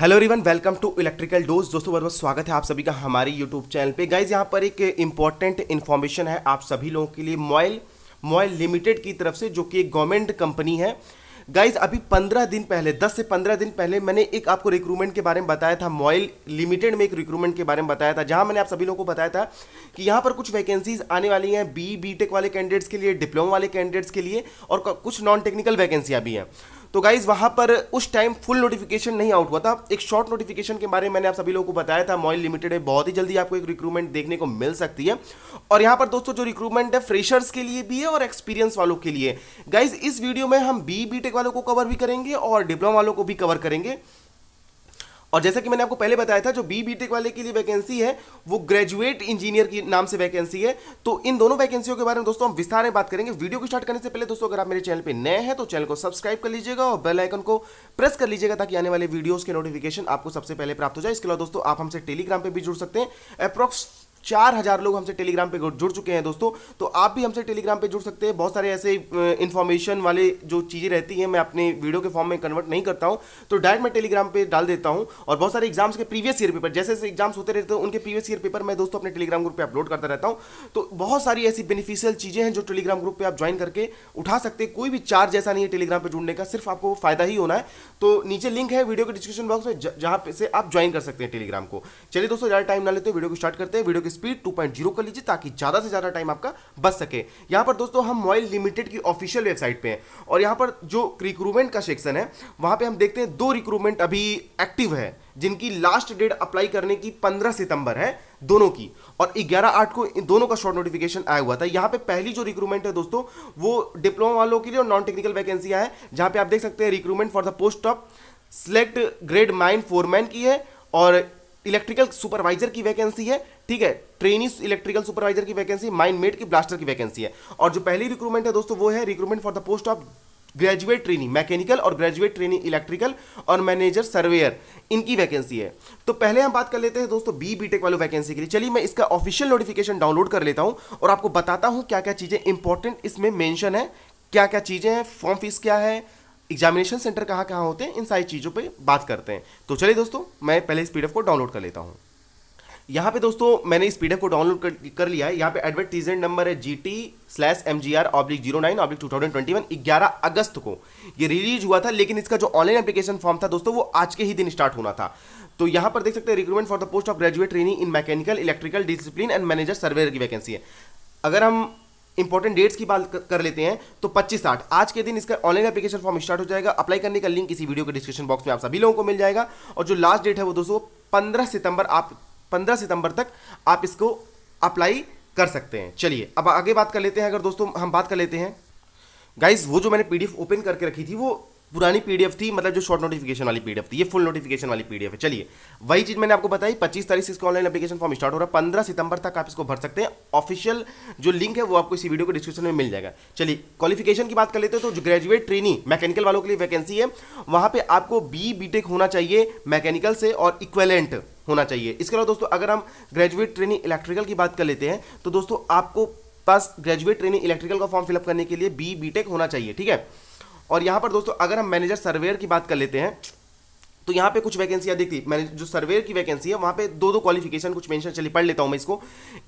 hello रिवन welcome to electrical dose दोस्तों बहुत बहुत स्वागत है आप सभी का हमारे यूट्यूब चैनल पे गाइज यहाँ पर एक इंपॉर्टेंट इन्फॉर्मेशन है आप सभी लोगों के लिए मोयल मोयल लिमिटेड की तरफ से जो कि एक गवर्नमेंट कंपनी है गाइज अभी पंद्रह दिन पहले दस से पंद्रह दिन पहले मैंने एक आपको रिक्रूटमेंट के बारे में बताया था मोइल लिमिटेड में एक रिक्रूटमेंट के बारे में बताया था जहां मैंने आप सभी लोगों को बताया था कि यहाँ पर कुछ वैकेंसीज आने वाली हैं बी बी वाले कैंडिडेट्स के लिए डिप्लोमा वाले कैंडिडेट्स के लिए और कुछ नॉन टेक्निकल वैकेंसियाँ भी हैं तो गाइज़ वहां पर उस टाइम फुल नोटिफिकेशन नहीं आउट हुआ था एक शॉर्ट नोटिफिकेशन के बारे में मैंने आप सभी लोगों को बताया था मॉइल लिमिटेड है बहुत ही जल्दी आपको एक रिक्रूटमेंट देखने को मिल सकती है और यहां पर दोस्तों जो रिक्रूटमेंट है फ्रेशर्स के लिए भी है और एक्सपीरियंस वालों के लिए गाइज इस वीडियो में हम बी बी वालों को कवर भी करेंगे और डिप्लोमा वालों को भी कवर करेंगे और जैसा कि मैंने आपको पहले बताया था जो बी बी वाले के लिए वैकेंसी है वो ग्रेजुएट इंजीनियर के नाम से वैकेंसी है तो इन दोनों वैकेंसियों के बारे में दोस्तों हम विस्तार में बात करेंगे वीडियो को स्टार्ट करने से पहले दोस्तों अगर आप मेरे चैनल पर नए हैं तो चैनल को सब्सक्राइब कर लीजिएगा और बेलाइकन को प्रेस कर लीजिएगा ताकि आने वाले वीडियोज के नोटिफिकेशन आपको सबसे पहले प्राप्त हो जाए इसके अलावा दोस्तों आप हमसे टेलीग्राम पर भी जुड़ सकते हैं अप्रॉक्स चार हज़ार लोग हमसे टेलीग्राम पे जुड़ चुके हैं दोस्तों तो आप भी हमसे टेलीग्राम पे जुड़ सकते हैं बहुत सारे ऐसे इन्फॉर्मेशन वाले जो चीज़ें रहती हैं मैं अपने वीडियो के फॉर्म में कन्वर्ट नहीं करता हूँ तो डायरेक्ट मैं टेलीग्राम पर डाल देता हूँ और बहुत सारे एग्जाम्स के प्रीवियस ईयर पेपर जैसे जैसे एग्जाम्स होते रहते हैं उनके प्रीवियस ईयर पेपर मैं दोस्तों अपने टेलीग्राम ग्रुप पर अपलोड करता रहता हूँ तो बहुत सारी ऐसी बेनिफिशियल चीज़ें हैं जो टेलीग्राम ग्रुप पर आप ज्वाइन करके उठा सकते कोई भी चार्ज ऐसा नहीं है टेलीग्राम पर जुड़ने का सिर्फ आपको फायदा ही होना है तो नीचे लिंक है वीडियो के डिस्क्रिप्शन बॉक्स में जहाँ से आप ज्वाइन कर सकते हैं टेलीग्राम को चलिए दोस्तों ज़्यादा टाइम ना लेते वीडियो को स्टार्ट करते हैं वीडियो के स्पीड 2.0 कर लीजिए ताकि ज़्यादा से ज़्यादा टाइम आपका बच सके यहां पर दोस्तों हम मोबाइल लिमिटेड की ऑफिशियल वेबसाइट पे हैं और यहां पर जो रिक्रूटमेंट का सेक्शन है वहां पे हम देखते हैं दो रिक्रूटमेंट अभी एक्टिव है जिनकी लास्ट डेट अप्लाई करने की 15 सितंबर है दोनों की और 11 आठ को इन दोनों का शॉर्ट नोटिफिकेशन आया हुआ था यहां पे पहली जो रिक्रूटमेंट है दोस्तों वो डिप्लोमा वालों के लिए और नॉन टेक्निकल वैकेंसी है जहां पे आप देख सकते हैं recruitment for the post of select grade mine foreman की है और इलेक्ट्रिकल सुपरवाइजर की वैकेंसी है ठीक है ट्रेनी इलेक्ट्रिकल सुपरवाइजर की वैकेंसी माइन मेड की ब्लास्टर की वैकेंसी है और जो पहली रिक्रूटमेंट है दोस्तों वो है recruitment for the post of graduate training mechanical और ग्रेजुएट ट्रेनिंग इलेक्ट्रिकल और मैनेजर सर्वेयर इनकी वैकेंसी है तो पहले हम बात कर लेते हैं दोस्तों बी बीटेक वालों वैकेंसी के लिए चलिए मैं इसका ऑफिशियल नोटिफिकेशन डाउनलोड कर लेता हूं और आपको बताता हूं क्या क्या चीज़ें इंपॉर्टेंट इसमें मेंशन है क्या क्या चीज़ें हैं फॉर्म फीस क्या है एग्जामिनेशन सेंटर कहाँ कहाँ होते हैं इन सारी चीज़ों पे बात करते हैं तो चलिए दोस्तों मैं पहले इस पीडीएफ को डाउनलोड कर लेता हूँ यहाँ पे दोस्तों मैंने इस पीडीएफ को डाउनलोड कर, कर लिया है यहाँ पे एडवर्टीजेंट नंबर है G T slash M G R oblique zero nine oblique two thousand twenty one ग्यारह अगस्त को ये रिलीज हुआ था लेकिन इसका जो ऑनलाइन एप्लीकेशन फॉर्म था दोस्तों वो आज के ही दिन स्टार्ट होना था तो यहाँ पर देख सकते हैं recruitment for the post of graduate training in mechanical electrical discipline and manager surveyor की वैकेंसी है अगर हम इंपॉर्टेंट डेट्स की बात कर लेते हैं तो पच्चीस साठ आज के दिन इसका ऑनलाइन एप्लीकेशन फॉर्म स्टार्ट हो जाएगा अप्लाई करने का लिंक इसी वीडियो के डिस्क्रिप्शन बॉक्स में आप सभी लोगों को मिल जाएगा और जो लास्ट डेट है वो दोस्तों पंद्रह सितंबर आप पंद्रह सितंबर तक आप इसको अप्लाई कर सकते हैं चलिए अब आगे बात कर लेते हैं अगर दोस्तों हम बात कर लेते हैं गाइज वो जो मैंने पीडीएफ ओपन करके रखी थी वो पुरानी पीडीएफ थी मतलब जो शॉर्ट नोटिफिकेशन वाली पीडीएफ थी ये फुल नोटिफिकेशन वाली पीडीएफ है चलिए वही चीज मैंने आपको बताई 25 तारीख से इसका ऑनलाइन एप्लीकेशन फॉर्म स्टार्ट हो रहा है पंद्रह सितंबर तक आप इसको भर सकते हैं ऑफिशियल जो लिंक है वो आपको इसी वीडियो को डिस्क्रिप्शन में मिल जाएगा चलिए क्वालिफिकेशन की बात कर लेते हैं तो जो ग्रेजुएट ट्रेनिंग मैकेनिकल वालों के लिए वैकेंसी है वहां पर आपको बी बी होना चाहिए मैकेनिकल से और इक्वेलेंट होना चाहिए इसके अलावा दोस्तों अगर हम ग्रेजुएट ट्रेनिंग इलेक्ट्रिकल की बात कर लेते हैं तो दोस्तों आपको पास ग्रेजुएट ट्रेनिंग इलेक्ट्रिकल का फॉर्म फिलअप करने के लिए बी बीटेक होना चाहिए ठीक है और यहाँ पर दोस्तों अगर हम मैनेजर सर्वेयर की बात कर लेते हैं तो यहाँ पे कुछ वैकेंसियाँ दिखती मैंने जो सर्वेयर की वैकेंसी है वहाँ पे दो दो क्वालिफिकेशन कुछ मेंशन चली पढ़ लेता हूँ मैं इसको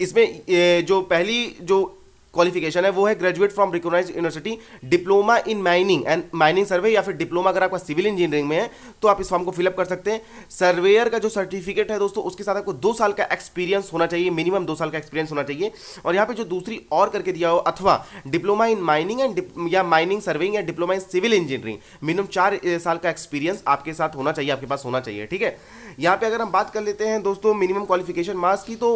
इसमें जो पहली जो क्वालिफिकेशन है वो है graduate from recognise university diploma in mining and mining survey या फिर डिप्लोमा अगर आपका सिविल इंजीनियरिंग में है तो आप इस फॉर्म को फिलअप कर सकते हैं सर्वेयर का जो सर्टिफिकेट है दोस्तों उसके साथ आपको दो साल का एक्सपीरियंस होना चाहिए मिनिमम दो साल का एक्सपीरियंस होना चाहिए और यहाँ पे जो दूसरी और करके दिया हो अथवा डिप्लोमा इन माइनिंग एंड या माइनिंग सर्विंग या diploma in civil engineering minimum चार साल का एक्सपीरियंस आपके साथ होना चाहिए आपके पास होना चाहिए ठीक है यहाँ पे अगर हम बात कर लेते हैं दोस्तों मिनिमम क्वालिफिकेशन मार्क्स की तो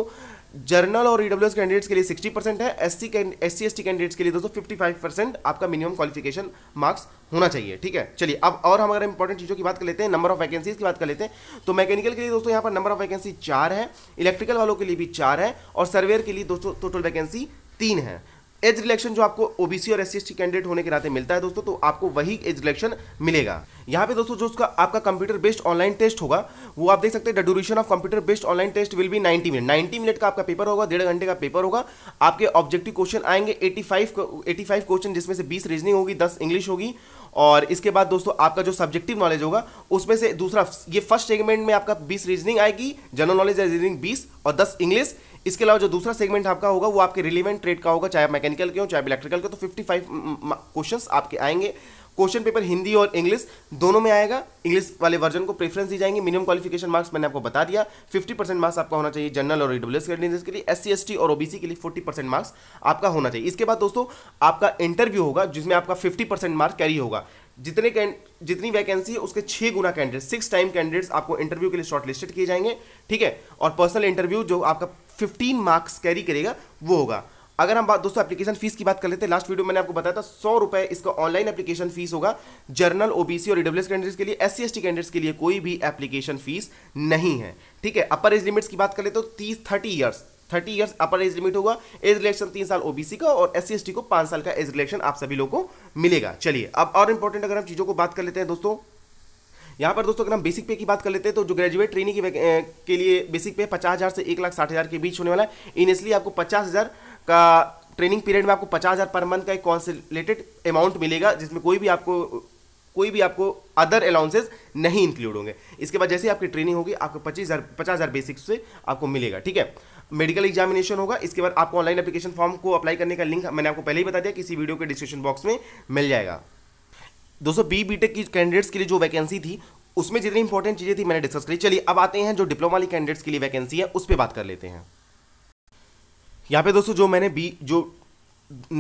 जर्नल और ईडब्ल्यू e कैंडिडेट्स के लिए 60 परसेंट है S C S C S T candidates के लिए दोस्तों 55 परसेंट आपका मिनिमम क्वालिफिकेशन मार्क्स होना चाहिए ठीक है चलिए अब और हम अगर इंपॉर्टेंट चीज़ों की बात कर लेते हैं नंबर ऑफ वैकेंसीज की बात कर लेते हैं तो मैकेनिकल के लिए दोस्तों यहाँ पर नंबर ऑफ वैकेंसी चार है इलेक्ट्रिकल वालों के लिए भी चार है और सर्वेयर के लिए दोस्तों टोटल वैकेंसी तीन है एज रिलेक्शन जो आपको ओबीसी और एस सी कैंडिडेट होने के नाते मिलता है दोस्तों तो आपको वही एज रिलेक्शन मिलेगा यहाँ पे दोस्तों जो उसका आपका कंप्यूटर बेस्ड ऑनलाइन टेस्ट होगा वो आप देख सकते हैं the duration of computer based online test will be 90 minute 90 minute का आपका पेपर होगा डेढ़ घंटे का पेपर होगा आपके ऑब्जेक्टिव क्वेश्चन आएंगे 85 85 क्वेश्चन जिसमें से 20 रीजनिंग होगी 10 इंग्लिश होगी और इसके बाद दोस्तों आपका जो सब्जेक्टिव नॉलेज होगा उसमें से दूसरा ये फर्स्ट सेगमेंट में आपका बीस रीजनिंग आएगी जनरल नॉलेज या रीजनिंग बीस और दस इंग्लिश इसके अलावा जो दूसरा सेगमेंट आपका होगा वो आपके रिलेवेंट ट्रेड का होगा चाहे मैकेनिकल के हो चाहे इलेक्ट्रिकल के हो तो फिफ्टी फाइव क्वेश्चन आपके आएंगे क्वेश्चन पेपर हिंदी और इंग्लिश दोनों में आएगा इंग्लिश वाले वर्जन को प्रेफरेंस दी जाएंगे मिनिमम क्वालिफिकेशन मार्क्स मैंने आपको बता दिया 50 परसेंट मार्क्स आपका होना चाहिए जनरल और ईडब्ल्यू एस के लिए एस सी और ओबीसी के लिए 40 परसेंट मार्क्स आपका होना चाहिए इसके बाद दोस्तों आपका इंटरव्यू होगा जिसमें आपका फिफ्टी परसेंट मार्क्स कैरी होगा जितने जितनी वैकेंसी है उसके छह गुना कैंडिडेट सिक्स टाइम कैंडिडेट्स आपको इंटरव्यू के लिए शॉर्टलिस्टेड किए जाएंगे ठीक है और पर्सनल इंटरव्यू जो आपका फिफ्टीन मार्क्स कैरी करेगा वो होगा अगर हम बात दोस्तों एप्लीकेशन फीस की बात कर लेते हैं लास्ट वीडियो मैंने आपको बताया था सौ रुपए इसका ऑनलाइन एप्लीकेशन फीस होगा जर्नल ओबीसी और ईडब्ल्यूएस कैंडिडेट्स के लिए एस सी कैंडिडेट्स के लिए कोई भी एप्लीकेशन फीस नहीं है ठीक है अपर एज लिमिट्स की बात कर लेते हो तो तीस thirty years thirty years upper age limit होगा एज रिलेक्शन तीन साल ओबीसी का और एस सी को पांच साल का एज रिलेक्शन आप सभी लोगों को मिलेगा चलिए अब और इंपॉर्टेंट अगर हम चीज़ों को बात कर लेते हैं दोस्तों यहाँ पर दोस्तों अगर हम बेसिक पे की बात कर लेते हैं तो जो ग्रेजुएट ट्रेनिंग के लिए बेसिक पे पचास हज़ार से एक लाख साठ हज़ार के बीच होने वाला है इनिशली आपको पचास हज़ार का ट्रेनिंग पीरियड में आपको पचास हज़ार पर मंथ का एक कॉन्सलेटेड अमाउंट मिलेगा जिसमें कोई भी आपको कोई भी आपको अदर अलाउंसेज नहीं इंक्लूड होंगे इसके बाद जैसे आपकी ट्रेनिंग होगी आपको पच्चीस हज़ार पचास हज़ार बेसिक से आपको मिलेगा ठीक है मेडिकल एग्जामिनेशन होगा इसके बाद आपको ऑनलाइन एप्लीकेशन फॉर्म को अप्लाई करने का लिंक मैंने आपको पहले ही बता दिया किसी वीडियो के डिस्क्रिप्शन बॉक्स में मिल जाएगा दोस्तों बी बीटेक e की कैंडिडेट्स के लिए जो वैकेंसी थी उसमें जितनी इंपॉर्टेंट चीज़ें थी मैंने डिस्कस करी चलिए अब आते हैं जो डिप्लोमा वाली कैंडिडेट्स के लिए वैकेंसी है उस पर बात कर लेते हैं यहां पे दोस्तों जो मैंने बी जो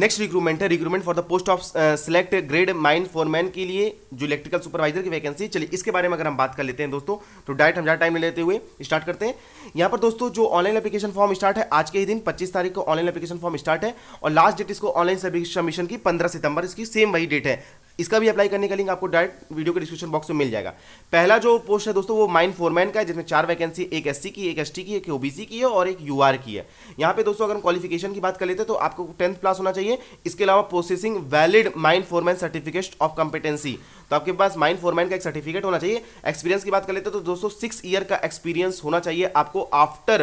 नेक्स्ट रिक्रूटमेंट है recruitment for the post of select grade mine foreman के लिए जो इलेक्ट्रिकल सुपरवाइजर की वैकेंसी है चलिए इसके बारे में अगर हम बात कर लेते हैं दोस्तों तो डायरेक्ट हम ज़्यादा टाइम लेते हुए स्टार्ट करते हैं यहां पर दोस्तों जो ऑनलाइन एप्लीकेशन फॉर्म स्टार्ट है आज के ही दिन 25 तारीख को ऑनलाइन एप्लीकेशन फॉर्म स्टार्ट है और लास्ट डेट इसको ऑनलाइन सबमिशन की पंद्रह सितंबर इसकी सेम वही डेट है इसका भी अप्लाई करने का लिंक आपको डायरेक्ट वीडियो के डिस्क्रिप्शन बॉक्स में मिल जाएगा पहला जो पोस्ट है दोस्तों वो माइंड फोरमैन का है जिसमें चार वैकेंसी एक एस की एक एस की एक ओबीसी की है और एक यू की है यहाँ पे दोस्तों अगर हम क्वालिफिकेशन की बात कर लेते तो आपको टेंथ प्लस होना चाहिए इसके अलावा processing valid mine foreman certificate of competency तो आपके पास माइंड फोरमैन का एक सर्टिफिकेट होना चाहिए एक्सपीरियंस की बात कर लेते तो दोस्तों सिक्स ईयर का एक्सपीरियंस होना चाहिए आपको after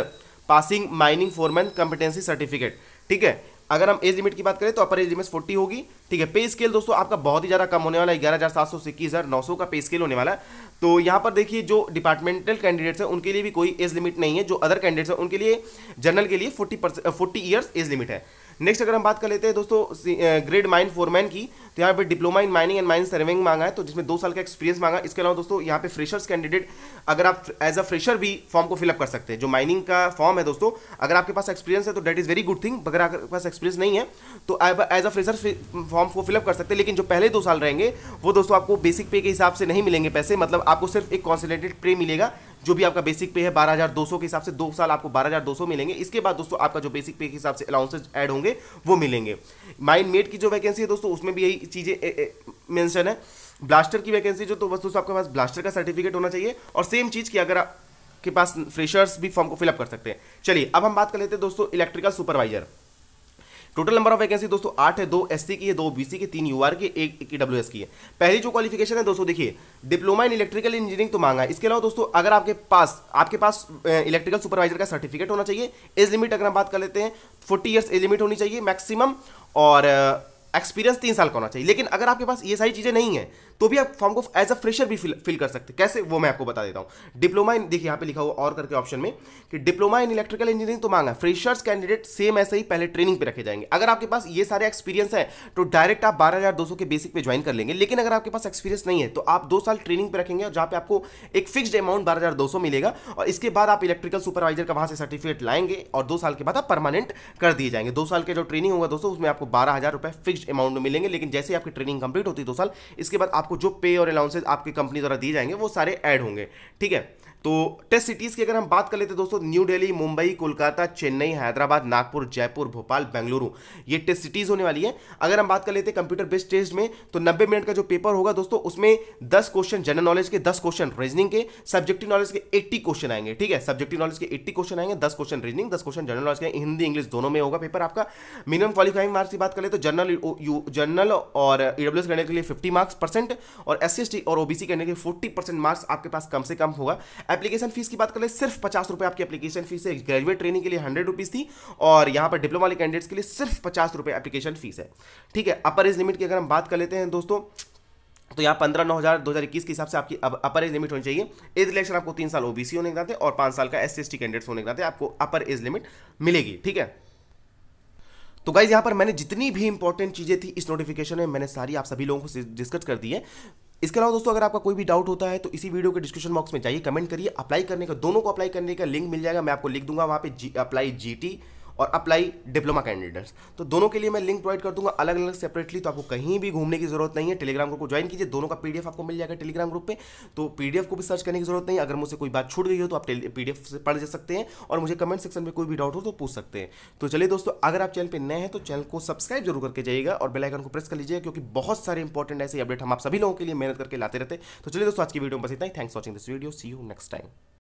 passing mining foreman competency certificate ठीक है अगर हम एज लिमिट की बात करें तो अपर एज लिमिट फोर्टी होगी ठीक है पे स्केल दोस्तों आपका बहुत ही ज़्यादा कम होने वाला है ग्यारह हज़ार सात सौ से इक्कीस हज़ार नौ सौ का पे स्केल होने वाला है तो यहाँ पर देखिए जो डिपार्टमेंटल कैंडिडेट्स हैं उनके लिए भी कोई एज लिमिट नहीं है जो अदर कैंडिडेट्स हैं उनके लिए जनरल के लिए forty percent forty years age limit है नेक्स्ट अगर हम बात कर लेते हैं दोस्तों ग्रेड माइन फोरमैन की तो यहाँ पे diploma in mining and mine serving मांगा है तो जिसमें दो साल का एक्सपीरियंस मांगा इसके अलावा दोस्तों यहाँ पे फ्रेशर्स कैंडिडेट अगर आप एज अ फ्रेशर भी फॉर्म को फिलअप कर सकते हैं जो माइनिंग का फॉर्म है दोस्तों अगर आपके पास एक्सपीरियंस है तो that is very good thing अगर आपके पास एक्सपीरियंस नहीं है तो एज अ फ्रेशर फॉर्म को फिलअप कर सकते हैं लेकिन जो पहले दो साल रहेंगे वो दोस्तों आपको बेसिक पे के हिसाब से नहीं मिलेंगे पैसे मतलब आपको सिर्फ एक कॉन्सलेटेड पे मिलेगा जो भी आपका बेसिक पे है 12,200 के हिसाब से दो साल आपको 12,200 मिलेंगे इसके बाद दोस्तों आपका जो बेसिक पे के हिसाब से अलाउंसेज ऐड होंगे वो मिलेंगे माइंड मेड की जो वैकेंसी है दोस्तों उसमें भी यही चीज़ें मेंशन है ब्लास्टर की वैकेंसी जो तो बस दोस्तों आपके पास ब्लास्टर का सर्टिफिकेट होना चाहिए और सेम चीज़ की अगर आपके पास फ्रेशर्स भी फॉर्म को फिलअप कर सकते हैं चलिए अब हम बात कर लेते हैं दोस्तों electrical supervisor total number of vacancy दोस्तों आठ है दो एससी की है दो बीसी की तीन यूआर की एक ईडब्ल्यू की है पहली जो क्वालिफिकेशन है दोस्तों देखिए डिप्लोमा इन इलेक्ट्रिकल इंजीनियरिंग तो मांगा है इसके अलावा दोस्तों अगर आपके पास आपके पास इलेक्ट्रिकल सुपरवाइजर का सर्टिफिकेट होना चाहिए एज लिमिट अगर हम बात कर लेते हैं फोर्टी ईयर्स एज लिमिट होनी चाहिए मैक्सिमम और एक्सपीरियंस तीन साल का होना चाहिए लेकिन अगर आपके पास ये सारी चीज़ें नहीं है तो भी आप फॉर्म को एज अ फ्रेशर भी फिल, फिल कर सकते हैं कैसे वो मैं आपको बता देता हूँ डिप्लोमा इन देखिए यहाँ पे लिखा हुआ और करके ऑप्शन में कि डिप्लोमा इन इलेक्ट्रिकल इंजीनियरिंग तो मांगा फ्रेशर्स कैंडिडेट सेम ऐसे ही पहले ट्रेनिंग पे रखे जाएंगे अगर आपके पास ये सारे एक्सपीरियंस है तो डायरेक्ट आप बारह के बेसिक पे ज्वाइन कर लेंगे लेकिन अगर आपके पास एक्सपीरियंस नहीं है तो आप दो साल ट्रेनिंग पे रखेंगे और जहाँ पे आपको एक फिक्स अमाउंट बारह मिलेगा और इसके बाद आप इलेक्ट्रिकल सुपरवाइजर का वहाँ से सर्टिफिकेट लाएंगे और दो साल के बाद आप परमानेंट कर दिए जाएंगे दो साल के जो ट्रेनिंग होगा दोस्तों उसमें आपको बारह हजार रुपये फिक्स्ड अमाउंट मिलेंगे लेकिन जैसे आपकी ट्रेनिंग कंप्लीट होती है दो साल इसके बाद आप आपको जो पे और अलाउंसेज आपकी कंपनी द्वारा दिए जाएंगे वो सारे ऐड होंगे ठीक है तो टेस्ट सिटीज़ की अगर हम बात कर लेते हैं दोस्तों न्यू दिल्ली मुंबई कोलकाता चेन्नई हैदराबाद नागपुर जयपुर भोपाल बेंगलुरु ये टेस्ट सिटीज़ होने वाली है अगर हम बात कर लेते हैं कंप्यूटर बेस्ड टेस्ट में तो 90 मिनट का जो पेपर होगा दोस्तों उसमें 10 क्वेश्चन जनरल नॉलेज के 10 क्वेश्चन रीजनिंग के सब्जेक्टिव नॉलेज के 80 क्वेश्चन आएंगे ठीक है सब्जेक्टिव नॉलेज के 80 क्वेश्चन आएंगे 10 question reasoning 10 question general knowledge के हिंदी इंग्लिश दोनों में होगा पेपर आपका मिनिमम क्वालिफाइंग मार्क्स की बात करें तो जनरल जनरल और ईडब्ल्यू करने के लिए फिफ्टी मार्क्स परसेंट और एस और ओबीसी करने के लिए फोर्टी मार्क्स आपके पास कम से कम होगा एप्लीकेशन फीस की बात करें सिर्फ पचास रुपये आपकी एप्लीकेशन फीस है ग्रेजुएट ट्रेनिंग के लिए हंड्रेड रुपीज़ थी और यहाँ पर डिप्लोमा वाले कैंडिडेट्स के लिए सिर्फ पचास रुपये एप्लीकेशन फीस है ठीक है अपर एज लिमिट की अगर हम बात कर लेते हैं दोस्तों तो यहाँ पंद्रह नौ हज़ार दो हज़ार इक्कीस के हिसाब से आपकी अपर एज लिमिट होनी चाहिए एज रिलेक्शन आपको तीन साल ओबीसी होने के नाते और पाँच साल का S C S T candidates होने के नाते आपको अपर एज लिमिट मिलेगी ठीक है तो गाइज यहाँ पर मैंने जितनी भी इंपॉर्टेंट चीज़ें थी इस नोटिफिकेशन में मैंने सारी आप सभी लोगों को डिस्कस कर दी है इसके अलावा दोस्तों अगर आपका कोई भी डाउट होता है तो इसी वीडियो के डिस्क्रिप्शन बॉक्स में जाइए कमेंट करिए अप्लाई करने का दोनों को अप्लाई करने का लिंक मिल जाएगा मैं आपको लिख दूंगा वहाँ पे जी अप्लाई जी टी और अप्लाई डिप्लोमा कैंडिडेट्स तो दोनों के लिए मैं लिंक प्रोवाइड कर दूंगा अलग अलग सेपरेटली तो आपको कहीं भी घूमने की जरूरत नहीं है टेलीग्राम ग्रुप को ज्वाइन कीजिए दोनों का पीडीएफ आपको मिल जाएगा टेलीग्राम ग्रुप पे तो पीडीएफ को भी सर्च करने की जरूरत नहीं अगर मुझसे कोई बात छूट गई हो तो आप पीडीएफ से पढ़ जा सकते हैं और मुझे कमेंट सेक्शन में कोई भी डाउट हो तो पूछ सकते हैं तो चलिए दोस्तों अगर आप चैनल पर नए हैं तो चैनल को सब्सक्राइब जरूर करके जाइएगा और बेलाइकन को प्रेस कर लीजिएगा क्योंकि बहुत सारे इंपॉर्टेंट ऐसे अपडेट हम आप सभी लोगों के लिए मेहनत करके लाते रहते तो चलिए दोस्तों आज की वीडियो में बस इतना ही thanks watching this video see you next time